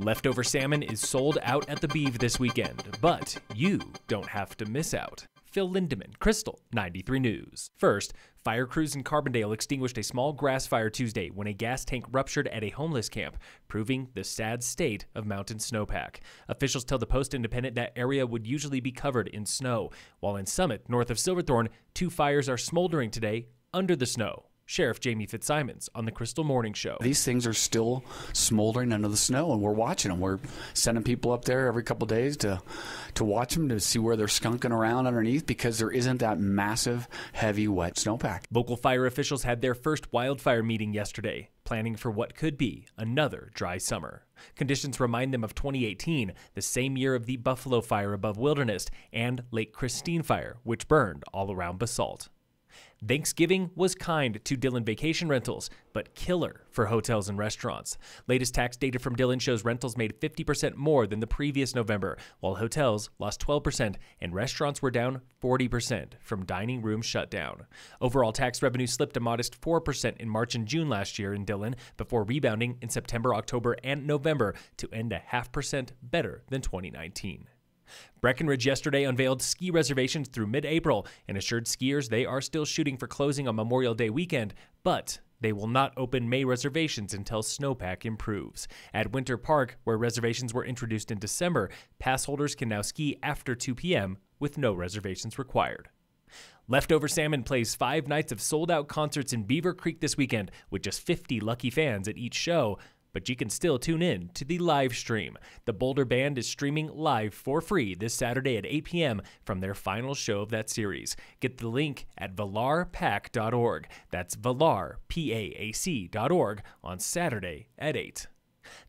Leftover salmon is sold out at the Beeve this weekend, but you don't have to miss out. Phil Lindeman, Crystal, 93 News. First, fire crews in Carbondale extinguished a small grass fire Tuesday when a gas tank ruptured at a homeless camp, proving the sad state of mountain snowpack. Officials tell the Post Independent that area would usually be covered in snow, while in Summit, north of Silverthorne, two fires are smoldering today under the snow. Sheriff Jamie Fitzsimons on the Crystal Morning Show. These things are still smoldering under the snow, and we're watching them. We're sending people up there every couple days to to watch them to see where they're skunking around underneath because there isn't that massive, heavy, wet snowpack. Local fire officials had their first wildfire meeting yesterday, planning for what could be another dry summer. Conditions remind them of 2018, the same year of the Buffalo Fire above Wilderness and Lake Christine Fire, which burned all around Basalt. Thanksgiving was kind to Dillon vacation rentals, but killer for hotels and restaurants. Latest tax data from Dillon shows rentals made 50% more than the previous November, while hotels lost 12% and restaurants were down 40% from dining room shutdown. Overall tax revenue slipped a modest 4% in March and June last year in Dillon before rebounding in September, October, and November to end a half percent better than 2019. Breckenridge yesterday unveiled ski reservations through mid April and assured skiers they are still shooting for closing on Memorial Day weekend, but they will not open May reservations until snowpack improves. At Winter Park, where reservations were introduced in December, pass holders can now ski after 2 p.m. with no reservations required. Leftover Salmon plays five nights of sold out concerts in Beaver Creek this weekend with just 50 lucky fans at each show but you can still tune in to the live stream. The Boulder Band is streaming live for free this Saturday at 8 p.m. from their final show of that series. Get the link at valarpack.org. That's valarpac.org on Saturday at 8.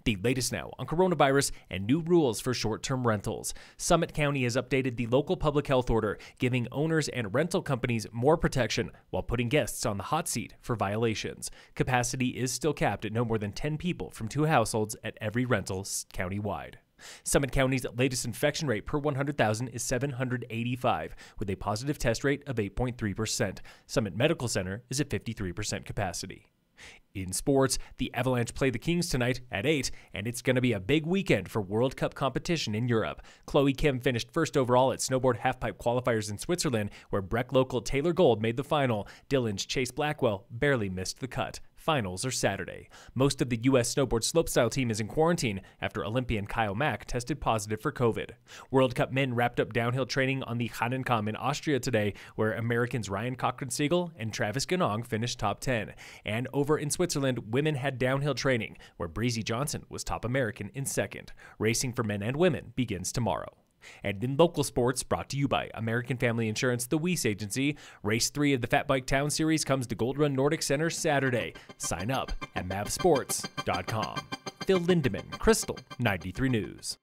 The latest now on coronavirus and new rules for short term rentals. Summit County has updated the local public health order, giving owners and rental companies more protection while putting guests on the hot seat for violations. Capacity is still capped at no more than 10 people from two households at every rental countywide. Summit County's latest infection rate per 100,000 is 785, with a positive test rate of 8.3%. Summit Medical Center is at 53% capacity. In sports, the Avalanche play the Kings tonight at 8, and it's going to be a big weekend for World Cup competition in Europe. Chloe Kim finished first overall at snowboard halfpipe qualifiers in Switzerland, where Breck local Taylor Gold made the final. Dylan's Chase Blackwell barely missed the cut finals are Saturday. Most of the U.S. snowboard slopestyle team is in quarantine after Olympian Kyle Mack tested positive for COVID. World Cup men wrapped up downhill training on the Hahnenkamm in Austria today, where Americans Ryan Cochran Siegel and Travis Ganong finished top 10. And over in Switzerland, women had downhill training, where Breezy Johnson was top American in second. Racing for men and women begins tomorrow. And in local sports, brought to you by American Family Insurance, the Weiss Agency, Race 3 of the Fat Bike Town Series comes to Gold Run Nordic Center Saturday. Sign up at mavsports.com. Phil Lindeman, Crystal, 93 News.